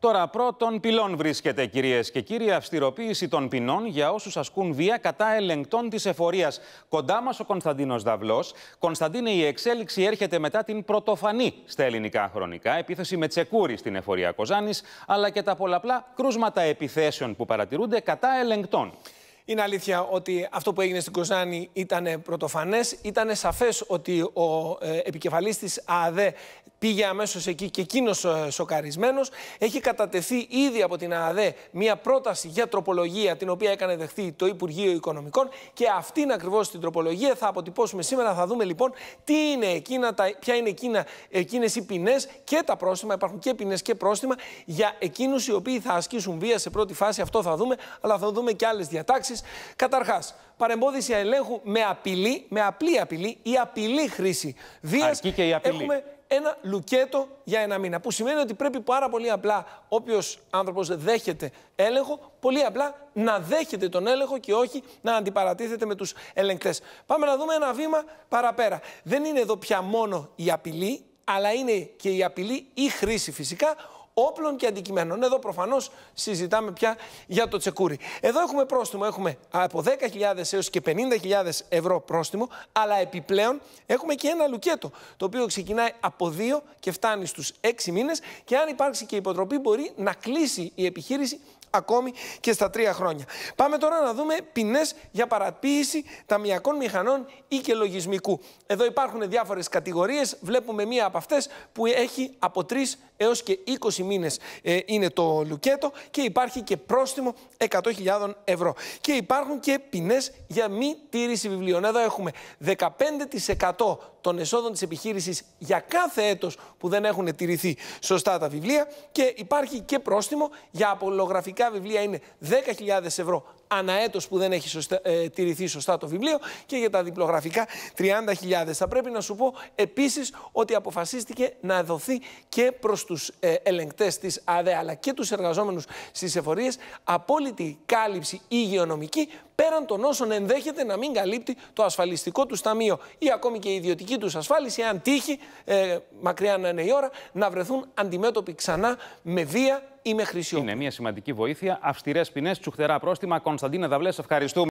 Τώρα πρώτον πυλών βρίσκεται, κυρίες και κύριοι, αυστηροποίηση των ποινών για όσους ασκούν βία κατά ελεγκτών της εφορίας. Κοντά μας ο Κωνσταντίνος Δαυλός. Κωνσταντίνε, η εξέλιξη έρχεται μετά την πρωτοφανή στα ελληνικά χρονικά επίθεση με τσεκούρι στην εφορία Κοζάνης, αλλά και τα πολλαπλά κρούσματα επιθέσεων που παρατηρούνται κατά ελεγκτών. Είναι αλήθεια ότι αυτό που έγινε στην Κοζάνη ήταν πρωτοφανέ. Ήταν σαφές ότι ο ε, επικεφαλής επικεφαλή τη ΑΔΕ πήγε αμέσως εκεί και εκείνος ε, σοκαρισμένος. Έχει κατατεθεί ήδη από την ΑΔΕ μια πρόταση για τροπολογία την οποία έκανε δεχθεί το Υπουργείο Οικονομικών και αυτήν ακριβώς την τροπολογία θα αποτυπώσουμε σήμερα. Θα δούμε λοιπόν τι είναι εκείνα, τα, ποια είναι εκείνα, εκείνες οι ποινές και τα πρόστιμα. Υπάρχουν και ποινές και πρόστιμα για εκείνους οι οποίοι θα ασκήσουν βία σε πρώτη φάση. Αυτό θα δούμε, αλλά θα δούμε και άλλες διατάξεις. Καταρχάς, παρεμπόδιση ελέγχου με απειλή, με απλή απειλή ή απειλή χρήση βίας. Αρκεί και η απειλή. Έχουμε ένα λουκέτο για ένα μήνα. Που σημαίνει ότι πρέπει πάρα πολύ απλά όποιος άνθρωπος δέχεται έλεγχο, πολύ απλά να δέχεται τον έλεγχο και όχι να αντιπαρατίθεται με τους ελεγκτές. Πάμε να δούμε ένα βήμα παραπέρα. Δεν είναι εδώ πια μόνο η απειλή, αλλά είναι και η απειλή ή χρήση φυσικά όπλων και αντικειμένων. Εδώ προφανώς συζητάμε πια για το τσεκούρι. Εδώ έχουμε πρόστιμο, έχουμε από 10.000 έως και 50.000 ευρώ πρόστιμο, αλλά επιπλέον έχουμε και ένα λουκέτο, το οποίο ξεκινάει από 2 και φτάνει στους 6 μήνες και αν υπάρξει και υποτροπή μπορεί να κλείσει η επιχείρηση ακόμη και στα τρία χρόνια. Πάμε τώρα να δούμε ποινές για παραποίηση ταμιακών μηχανών ή και λογισμικού. Εδώ υπάρχουν διάφορες κατηγορίες. Βλέπουμε μία από αυτές που έχει από τρεις έως και 20 μήνες ε, είναι το λουκέτο και υπάρχει και πρόστιμο 100.000 ευρώ. Και υπάρχουν και ποινές για μη τήρηση βιβλίων. Εδώ έχουμε 15% των εσόδων της επιχείρησης για κάθε έτος που δεν έχουν τηρηθεί σωστά τα βιβλία και υπάρχει και πρόστιμο για απολογραφικά βιβλία είναι 10.000 ευρώ αναέτος που δεν έχει σωστα, ε, τηρηθεί σωστά το βιβλίο και για τα διπλογραφικά 30.000. Θα πρέπει να σου πω επίσης ότι αποφασίστηκε να δοθεί και προς τους ε, ελεγκτές της ΑΔΕ αλλά και τους εργαζόμενους στις εφορίες απόλυτη κάλυψη υγειονομική πέραν των όσων ενδέχεται να μην καλύπτει το ασφαλιστικό τους ταμείο ή ακόμη και η ιδιωτική τους ασφάλιση, αν τύχει, ε, μακριά να είναι η ώρα, να βρεθούν αντιμέτωποι ξανά με βία ή με χρυσό. Είναι μια σημαντική βοήθεια. Αυστηρές ποινές, τσουχτερά πρόστιμα. Κωνσταντίνε Δαβλέ, ευχαριστούμε.